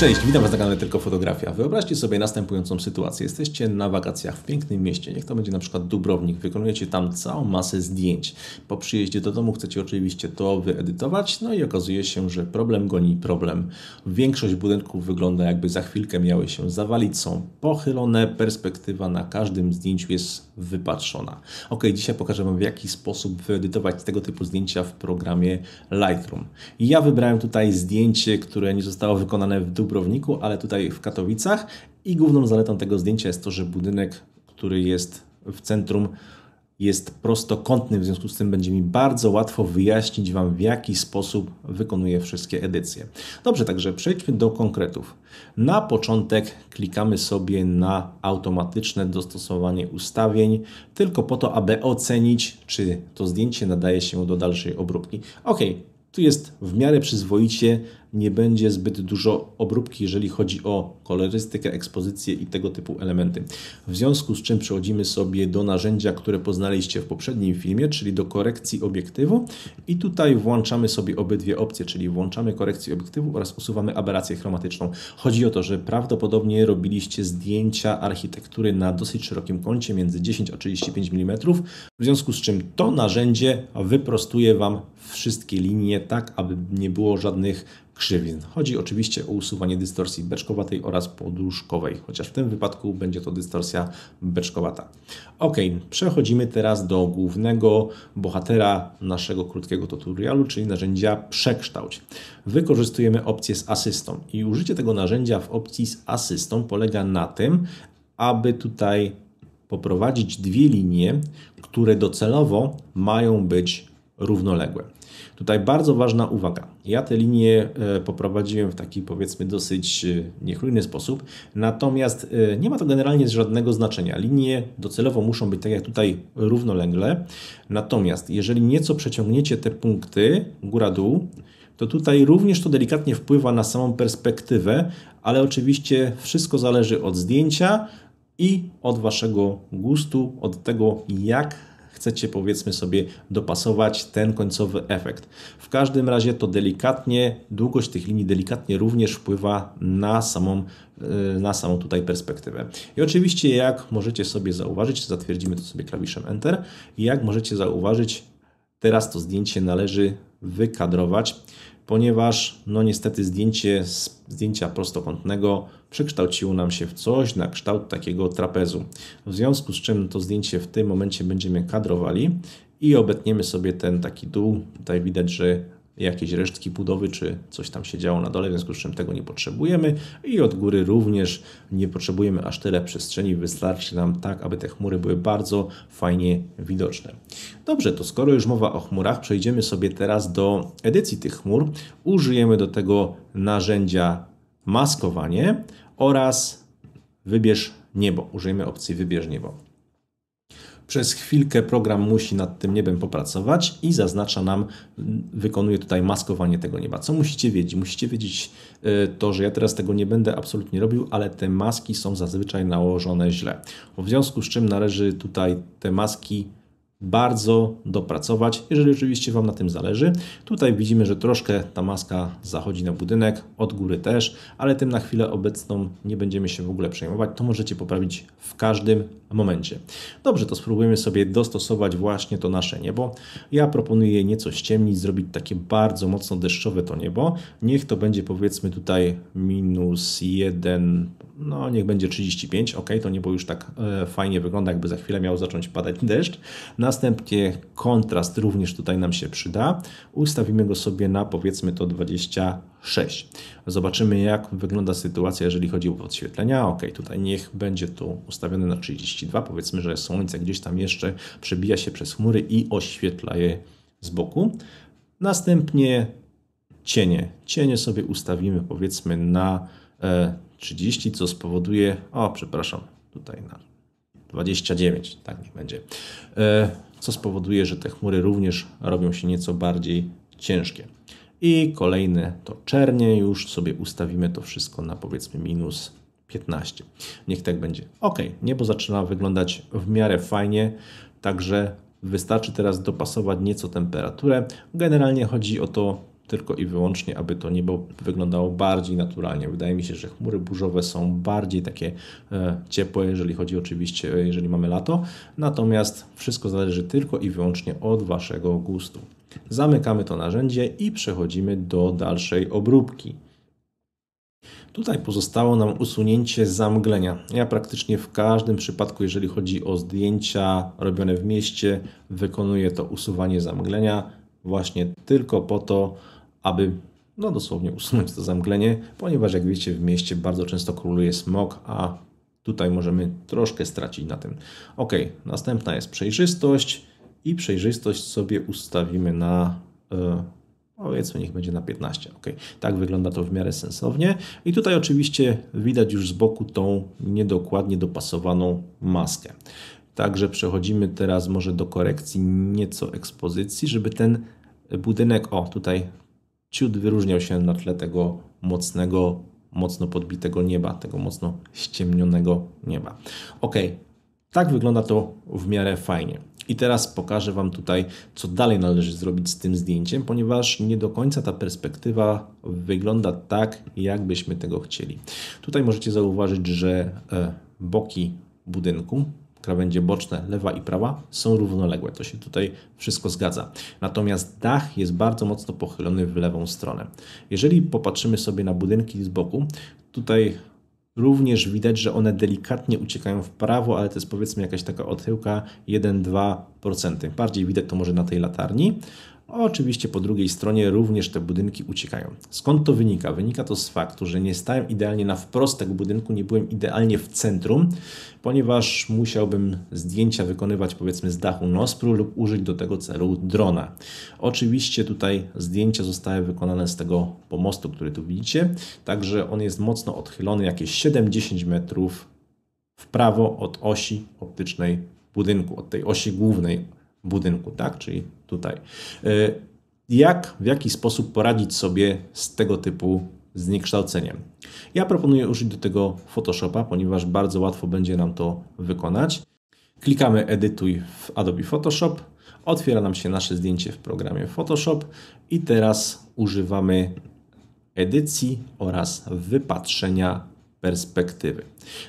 Cześć, witam Was na kanale Tylko Fotografia. Wyobraźcie sobie następującą sytuację. Jesteście na wakacjach w pięknym mieście, niech to będzie na przykład Dubrownik, wykonujecie tam całą masę zdjęć. Po przyjeździe do domu chcecie oczywiście to wyedytować, no i okazuje się, że problem goni problem. Większość budynków wygląda jakby za chwilkę miały się zawalić, są pochylone, perspektywa na każdym zdjęciu jest wypatrzona. Ok, dzisiaj pokażę Wam w jaki sposób wyedytować tego typu zdjęcia w programie Lightroom. Ja wybrałem tutaj zdjęcie, które nie zostało wykonane w Dubrownik, Dubrowniku, ale tutaj w Katowicach. I główną zaletą tego zdjęcia jest to, że budynek, który jest w centrum, jest prostokątny, w związku z tym będzie mi bardzo łatwo wyjaśnić Wam, w jaki sposób wykonuję wszystkie edycje. Dobrze, także przejdźmy do konkretów. Na początek klikamy sobie na automatyczne dostosowanie ustawień, tylko po to, aby ocenić, czy to zdjęcie nadaje się do dalszej obróbki. Ok, tu jest w miarę przyzwoicie nie będzie zbyt dużo obróbki, jeżeli chodzi o kolorystykę, ekspozycję i tego typu elementy. W związku z czym przechodzimy sobie do narzędzia, które poznaliście w poprzednim filmie, czyli do korekcji obiektywu i tutaj włączamy sobie obydwie opcje, czyli włączamy korekcję obiektywu oraz usuwamy aberrację chromatyczną. Chodzi o to, że prawdopodobnie robiliście zdjęcia architektury na dosyć szerokim kącie między 10 a 35 mm, w związku z czym to narzędzie wyprostuje Wam wszystkie linie tak, aby nie było żadnych krzywin. Chodzi oczywiście o usuwanie dystorsji beczkowatej oraz poduszkowej, chociaż w tym wypadku będzie to dystorsja beczkowata. Ok, przechodzimy teraz do głównego bohatera naszego krótkiego tutorialu, czyli narzędzia przekształć. Wykorzystujemy opcję z asystą i użycie tego narzędzia w opcji z asystą polega na tym, aby tutaj poprowadzić dwie linie, które docelowo mają być równoległe. Tutaj bardzo ważna uwaga. Ja te linie e, poprowadziłem w taki powiedzmy dosyć e, niechlujny sposób, natomiast e, nie ma to generalnie żadnego znaczenia. Linie docelowo muszą być tak jak tutaj równolegle, natomiast jeżeli nieco przeciągniecie te punkty góra-dół, to tutaj również to delikatnie wpływa na samą perspektywę, ale oczywiście wszystko zależy od zdjęcia i od Waszego gustu, od tego jak chcecie powiedzmy sobie dopasować ten końcowy efekt. W każdym razie to delikatnie, długość tych linii delikatnie również wpływa na samą, y, na samą tutaj perspektywę. I oczywiście jak możecie sobie zauważyć, zatwierdzimy to sobie klawiszem Enter, jak możecie zauważyć, teraz to zdjęcie należy wykadrować, ponieważ no niestety zdjęcie z zdjęcia prostokątnego przekształciło nam się w coś na kształt takiego trapezu. W związku z czym to zdjęcie w tym momencie będziemy kadrowali i obetniemy sobie ten taki dół. Tutaj widać, że jakieś resztki budowy, czy coś tam się działo na dole, w związku z czym tego nie potrzebujemy i od góry również nie potrzebujemy aż tyle przestrzeni, wystarczy nam tak, aby te chmury były bardzo fajnie widoczne. Dobrze, to skoro już mowa o chmurach, przejdziemy sobie teraz do edycji tych chmur. Użyjemy do tego narzędzia maskowanie oraz wybierz niebo. Użyjemy opcji wybierz niebo. Przez chwilkę program musi nad tym niebem popracować i zaznacza nam, wykonuje tutaj maskowanie tego nieba. Co musicie wiedzieć? Musicie wiedzieć e, to, że ja teraz tego nie będę absolutnie robił, ale te maski są zazwyczaj nałożone źle. W związku z czym należy tutaj te maski bardzo dopracować, jeżeli oczywiście Wam na tym zależy. Tutaj widzimy, że troszkę ta maska zachodzi na budynek, od góry też, ale tym na chwilę obecną nie będziemy się w ogóle przejmować. To możecie poprawić w każdym momencie. Dobrze, to spróbujemy sobie dostosować właśnie to nasze niebo. Ja proponuję nieco ściemnić, zrobić takie bardzo mocno deszczowe to niebo. Niech to będzie powiedzmy tutaj minus 1, no niech będzie 35, ok, to niebo już tak e, fajnie wygląda, jakby za chwilę miał zacząć padać deszcz. Na Następnie kontrast również tutaj nam się przyda. Ustawimy go sobie na powiedzmy to 26. Zobaczymy jak wygląda sytuacja, jeżeli chodzi o podświetlenia. Ok, tutaj niech będzie to ustawione na 32. Powiedzmy, że słońce gdzieś tam jeszcze przebija się przez chmury i oświetla je z boku. Następnie cienie. Cienie sobie ustawimy powiedzmy na 30, e, co spowoduje, o przepraszam, tutaj na 29, tak niech będzie. E, co spowoduje, że te chmury również robią się nieco bardziej ciężkie. I kolejne to czernie, już sobie ustawimy to wszystko na powiedzmy minus 15. Niech tak będzie. Ok, niebo zaczyna wyglądać w miarę fajnie, także wystarczy teraz dopasować nieco temperaturę. Generalnie chodzi o to, tylko i wyłącznie, aby to niebo wyglądało bardziej naturalnie. Wydaje mi się, że chmury burzowe są bardziej takie e, ciepłe, jeżeli chodzi oczywiście, e, jeżeli mamy lato. Natomiast wszystko zależy tylko i wyłącznie od Waszego gustu. Zamykamy to narzędzie i przechodzimy do dalszej obróbki. Tutaj pozostało nam usunięcie zamglenia. Ja praktycznie w każdym przypadku, jeżeli chodzi o zdjęcia robione w mieście, wykonuję to usuwanie zamglenia właśnie tylko po to, aby no dosłownie usunąć to zamglenie, ponieważ jak wiecie w mieście bardzo często króluje smog, a tutaj możemy troszkę stracić na tym. Ok, następna jest przejrzystość i przejrzystość sobie ustawimy na e, powiedzmy niech będzie na 15. Ok, tak wygląda to w miarę sensownie i tutaj oczywiście widać już z boku tą niedokładnie dopasowaną maskę. Także przechodzimy teraz może do korekcji nieco ekspozycji, żeby ten budynek, o tutaj ciut wyróżniał się na tle tego mocnego, mocno podbitego nieba, tego mocno ściemnionego nieba. Ok, tak wygląda to w miarę fajnie. I teraz pokażę Wam tutaj, co dalej należy zrobić z tym zdjęciem, ponieważ nie do końca ta perspektywa wygląda tak, jakbyśmy tego chcieli. Tutaj możecie zauważyć, że e, boki budynku krawędzie boczne, lewa i prawa, są równoległe. To się tutaj wszystko zgadza. Natomiast dach jest bardzo mocno pochylony w lewą stronę. Jeżeli popatrzymy sobie na budynki z boku, tutaj Również widać, że one delikatnie uciekają w prawo, ale to jest powiedzmy jakaś taka odchyłka 1-2%. Bardziej widać to może na tej latarni, Oczywiście po drugiej stronie również te budynki uciekają. Skąd to wynika? Wynika to z faktu, że nie stałem idealnie na wprost tego budynku, nie byłem idealnie w centrum, ponieważ musiałbym zdjęcia wykonywać powiedzmy z dachu Nospru lub użyć do tego celu drona. Oczywiście tutaj zdjęcia zostały wykonane z tego pomostu, który tu widzicie, także on jest mocno odchylony, jakieś 7-10 metrów w prawo od osi optycznej budynku, od tej osi głównej budynku, tak? Czyli tutaj. E, jak, w jaki sposób poradzić sobie z tego typu zniekształceniem? Ja proponuję użyć do tego Photoshopa, ponieważ bardzo łatwo będzie nam to wykonać. Klikamy Edytuj w Adobe Photoshop. Otwiera nam się nasze zdjęcie w programie Photoshop i teraz używamy edycji oraz wypatrzenia perspektywy.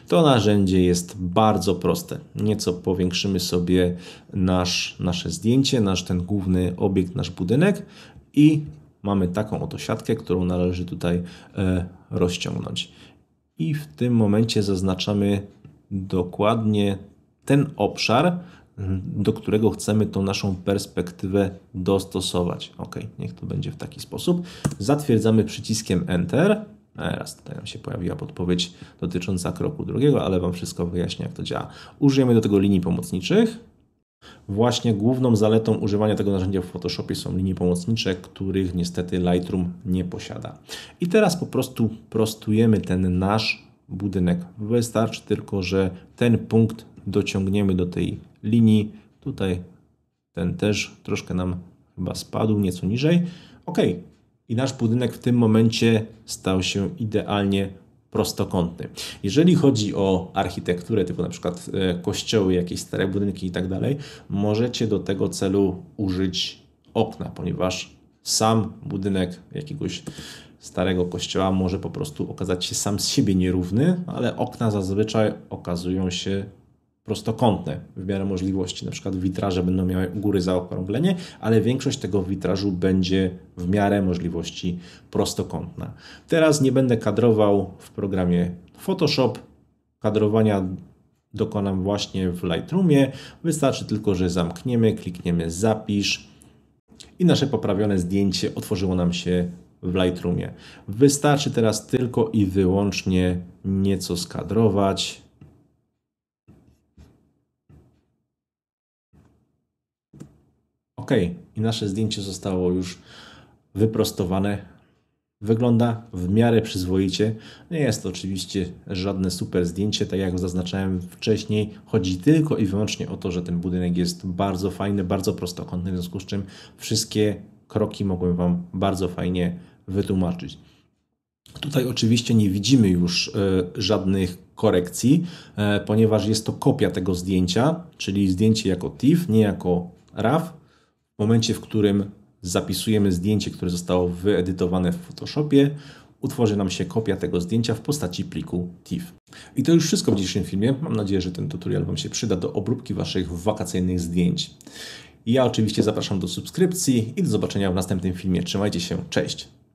To narzędzie jest bardzo proste. Nieco powiększymy sobie nasz, nasze zdjęcie, nasz ten główny obiekt, nasz budynek i mamy taką oto siatkę, którą należy tutaj e, rozciągnąć. I w tym momencie zaznaczamy dokładnie ten obszar, do którego chcemy tą naszą perspektywę dostosować. Ok, niech to będzie w taki sposób. Zatwierdzamy przyciskiem Enter no raz tutaj nam się pojawiła podpowiedź dotycząca kroku drugiego, ale Wam wszystko wyjaśnię, jak to działa. Użyjemy do tego linii pomocniczych. Właśnie główną zaletą używania tego narzędzia w Photoshopie są linie pomocnicze, których niestety Lightroom nie posiada. I teraz po prostu prostujemy ten nasz budynek. Wystarczy tylko, że ten punkt dociągniemy do tej linii. Tutaj ten też troszkę nam chyba spadł nieco niżej. Ok, i nasz budynek w tym momencie stał się idealnie prostokątny. Jeżeli chodzi o architekturę, typu na przykład e, kościoły, jakieś stare budynki i tak dalej, możecie do tego celu użyć okna, ponieważ sam budynek jakiegoś starego kościoła może po prostu okazać się sam z siebie nierówny, ale okna zazwyczaj okazują się prostokątne w miarę możliwości. Na przykład witraże będą miały góry zaokrąglenie, ale większość tego witrażu będzie w miarę możliwości prostokątna. Teraz nie będę kadrował w programie Photoshop. Kadrowania dokonam właśnie w Lightroomie. Wystarczy tylko, że zamkniemy, klikniemy zapisz i nasze poprawione zdjęcie otworzyło nam się w Lightroomie. Wystarczy teraz tylko i wyłącznie nieco skadrować OK, i nasze zdjęcie zostało już wyprostowane. Wygląda w miarę przyzwoicie. Nie jest to oczywiście żadne super zdjęcie, tak jak zaznaczałem wcześniej. Chodzi tylko i wyłącznie o to, że ten budynek jest bardzo fajny, bardzo prostokątny, w związku z czym wszystkie kroki mogłem Wam bardzo fajnie wytłumaczyć. Tutaj oczywiście nie widzimy już e, żadnych korekcji, e, ponieważ jest to kopia tego zdjęcia, czyli zdjęcie jako TIFF, nie jako RAW. W momencie, w którym zapisujemy zdjęcie, które zostało wyedytowane w Photoshopie, utworzy nam się kopia tego zdjęcia w postaci pliku TIFF. I to już wszystko w dzisiejszym filmie. Mam nadzieję, że ten tutorial Wam się przyda do obróbki Waszych wakacyjnych zdjęć. Ja oczywiście zapraszam do subskrypcji i do zobaczenia w następnym filmie. Trzymajcie się, cześć!